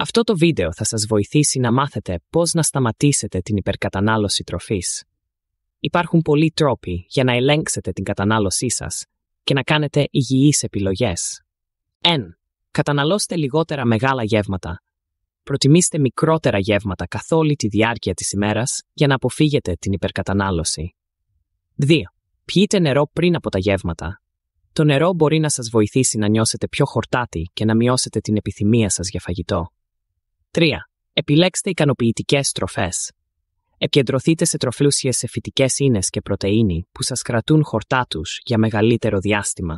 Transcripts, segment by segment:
Αυτό το βίντεο θα σας βοηθήσει να μάθετε πώς να σταματήσετε την υπερκατανάλωση τροφής. Υπάρχουν πολλοί τρόποι για να ελέγξετε την κατανάλωσή σας και να κάνετε υγιείς επιλογές. 1. Καταναλώστε λιγότερα μεγάλα γεύματα. Προτιμήστε μικρότερα γεύματα καθ' όλη τη διάρκεια της ημέρας για να αποφύγετε την υπερκατανάλωση. 2. Πιείτε νερό πριν από τα γεύματα. Το νερό μπορεί να σας βοηθήσει να νιώσετε πιο χορτάτη και να μειώσετε την επιθυμία σας για φαγητό. 3. Επιλέξτε ικανοποιητικές τροφές. Επικεντρωθείτε σε τροφλούσιες σε φυτικές ίνες και πρωτενη που σας κρατούν χορτά τους για μεγαλύτερο διάστημα.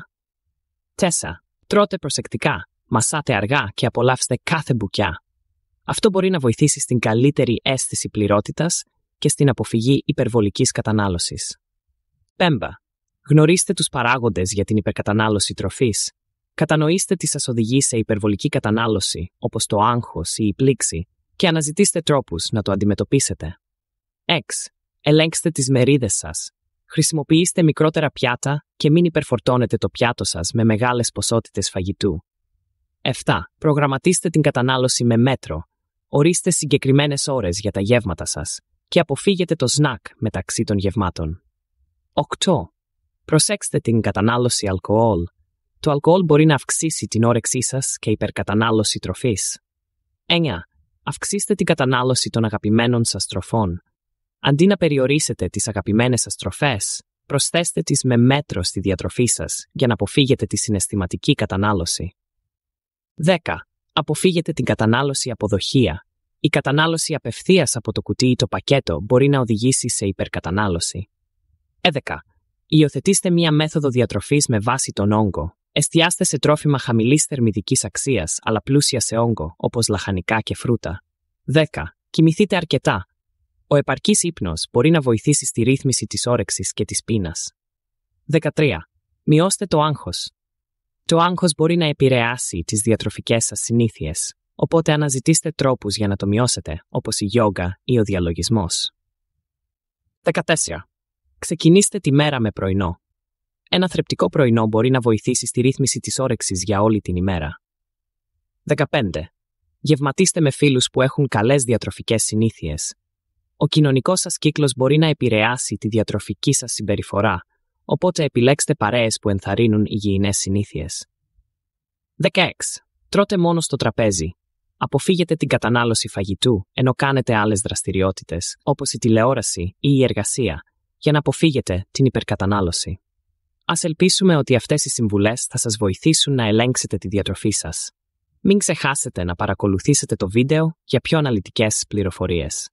4. Τρώτε προσεκτικά, μασάτε αργά και απολαύστε κάθε μπουκιά. Αυτό μπορεί να βοηθήσει στην καλύτερη αίσθηση πληρότητας και στην αποφυγή υπερβολικής κατανάλωσης. 5. Γνωρίστε τους παράγοντες για την υπερκατανάλωση τροφής. Κατανοήστε τι σας οδηγεί σε υπερβολική κατανάλωση, όπως το άγχος η πλήξη, και αναζητήστε τρόπους να το αντιμετωπίσετε. 6. Ελέγξτε τις μερίδες σας. Χρησιμοποιήστε μικρότερα πιάτα και μην υπερφορτώνετε το πιάτο σας με μεγάλες ποσότητες φαγητού. 7. Προγραμματίστε την κατανάλωση με μέτρο. Ορίστε συγκεκριμένες ώρες για τα γεύματα σας και αποφύγετε το σνακ μεταξύ των γευμάτων. 8. Προσέξτε την κατανάλωση αλκοόλ το αλκοόλ μπορεί να αυξήσει την όρεξή σας και υπερκατανάλωση τροφής. 9. Αυξήστε την κατανάλωση των αγαπημένων σας τροφών. Αντί να περιορίσετε τις αγαπημένες σας τροφές, προσθέστε τις με μέτρο στη διατροφή σας για να αποφύγετε τη συναισθηματική κατανάλωση. 10. Αποφύγετε την κατανάλωση αποδοχεία. Η κατανάλωση απευθείας από το κουτί ή το πακέτο μπορεί να οδηγήσει σε υπερκατανάλωση. 11. Υιοθετήστε μία μέθοδο διατροφής με βάση τον όγκο. Εστιάστε σε τρόφιμα χαμηλής θερμιδικής αξίας αλλά πλούσια σε όγκο, όπως λαχανικά και φρούτα. 10. Κοιμηθείτε αρκετά. Ο επαρκής ύπνος μπορεί να βοηθήσει στη ρύθμιση της όρεξης και της πείνας. 13. Μειώστε το άγχος. Το άγχος μπορεί να επηρεάσει τις διατροφικές σας συνήθειες, οπότε αναζητήστε τρόπους για να το μειώσετε, όπως η γιόγκα ή ο διαλογισμός. 14. Ξεκινήστε τη μέρα με πρωινό. Ένα θρεπτικό πρωινό μπορεί να βοηθήσει στη ρύθμιση της όρεξης για όλη την ημέρα. 15. Γευματίστε με φίλους που έχουν καλές διατροφικές συνήθειες. Ο κοινωνικός σας κύκλος μπορεί να επηρεάσει τη διατροφική σας συμπεριφορά, οπότε επιλέξτε παρέες που ενθαρρύνουν υγιεινές συνήθειες. 16. Τρώτε μόνο στο τραπέζι. Αποφύγετε την κατανάλωση φαγητού ενώ κάνετε άλλες δραστηριότητες, όπως η τηλεόραση ή η εργασία, για να αποφύγετε την υπερκατανάλωση. Ας ελπίσουμε ότι αυτές οι συμβουλές θα σας βοηθήσουν να ελέγξετε τη διατροφή σας. Μην ξεχάσετε να παρακολουθήσετε το βίντεο για πιο αναλυτικές πληροφορίες.